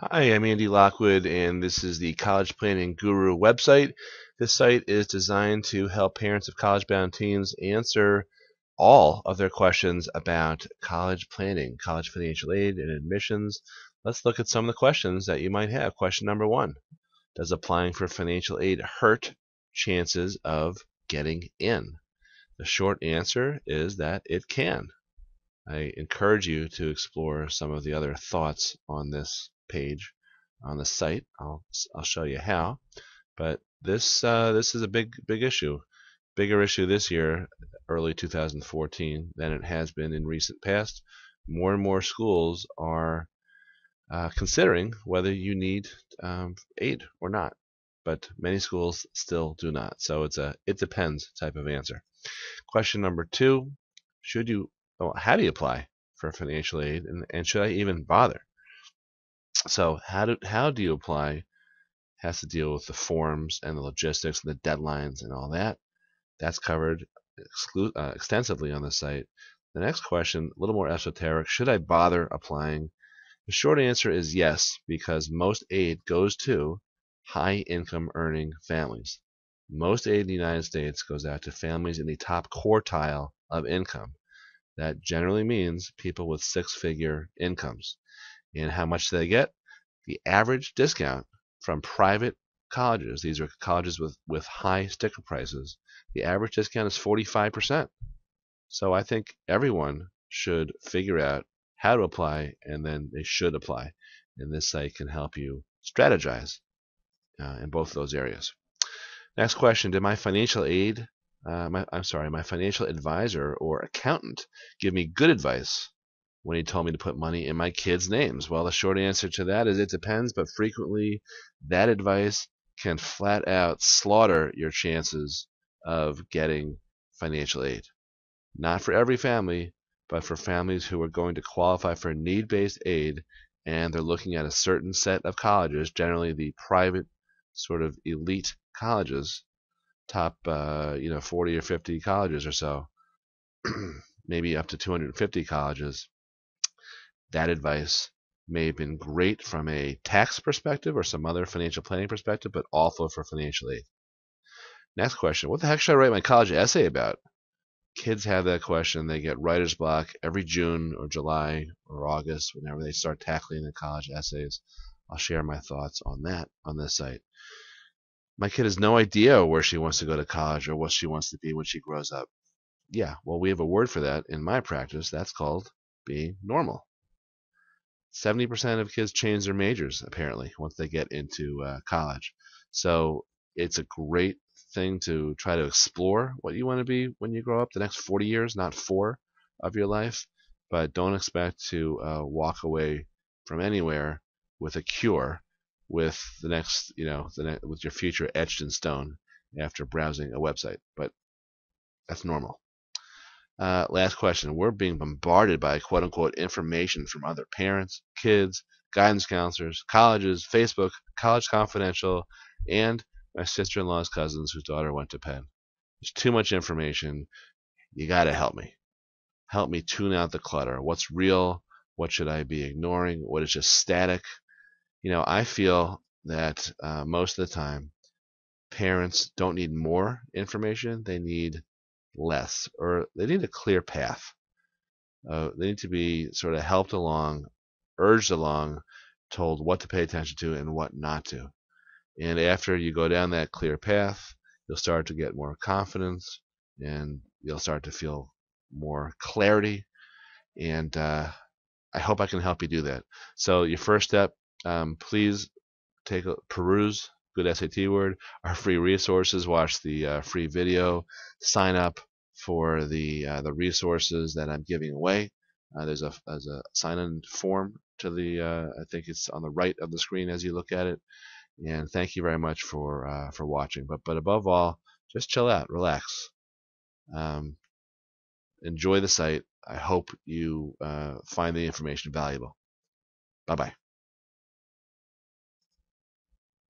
Hi, I'm Andy Lockwood, and this is the College Planning Guru website. This site is designed to help parents of college bound teens answer all of their questions about college planning, college financial aid, and admissions. Let's look at some of the questions that you might have. Question number one Does applying for financial aid hurt chances of getting in? The short answer is that it can. I encourage you to explore some of the other thoughts on this page on the site. I'll, I'll show you how. But this, uh, this is a big, big issue. Bigger issue this year, early 2014, than it has been in recent past. More and more schools are uh, considering whether you need um, aid or not. But many schools still do not. So it's a it depends type of answer. Question number two: Should you? Well, how do you apply for financial aid, and, and should I even bother? So how do how do you apply has to deal with the forms and the logistics and the deadlines and all that. That's covered exclu- uh, extensively on the site. The next question, a little more esoteric, should I bother applying? The short answer is yes, because most aid goes to high income earning families. Most aid in the United States goes out to families in the top quartile of income. That generally means people with six figure incomes. And how much do they get? the average discount from private colleges, these are colleges with, with high sticker prices, the average discount is 45%. So I think everyone should figure out how to apply and then they should apply. And this site can help you strategize uh, in both those areas. Next question Did my financial aid, uh, my, I'm sorry, my financial advisor or accountant give me good advice when he told me to put money in my kids' names? Well, the short answer to that is it depends, but frequently that advice can flat out slaughter your chances of getting financial aid. Not for every family, but for families who are going to qualify for need based aid and they're looking at a certain set of colleges, generally the private sort of elite colleges, top uh, you know 40 or 50 colleges or so, maybe up to 250 colleges that advice may have been great from a tax perspective or some other financial planning perspective, but awful for financial aid. Next question What the heck should I write my college essay about? Kids have that question. They get writer's block every June or July or August whenever they start tackling the college essays. I'll share my thoughts on that on this site. My kid has no idea where she wants to go to college or what she wants to be when she grows up. Yeah, well, we have a word for that in my practice. That's called being normal. Seventy percent of kids change their majors apparently once they get into uh, college. So it's a great thing to try to explore what you want to be when you grow up. The next 40 years, not four of your life, but don't expect to uh, walk away from anywhere with a cure, with the next, you know, the ne- with your future etched in stone after browsing a website. But that's normal. Uh, last question. We're being bombarded by quote unquote information from other parents, kids, guidance counselors, colleges, Facebook, College Confidential, and my sister in law's cousins whose daughter went to Penn. There's too much information. You got to help me. Help me tune out the clutter. What's real? What should I be ignoring? What is just static? You know, I feel that uh, most of the time, parents don't need more information. They need less, or they need a clear path. Uh, they need to be sort of helped along, urged along, told what to pay attention to and what not to. And after you go down that clear path, you'll start to get more confidence and you'll start to feel more clarity. And uh, I hope I can help you do that. So, your first step, um, please take a peruse Good SAT Word, our free resources, watch the uh, free video, sign up for the uh, the resources that I'm giving away. Uh, there's a there's a sign-in form to the uh, I think it's on the right of the screen as you look at it. And thank you very much for uh, for watching. But but above all, just chill out, relax, um, enjoy the site. I hope you uh, find the information valuable. Bye bye.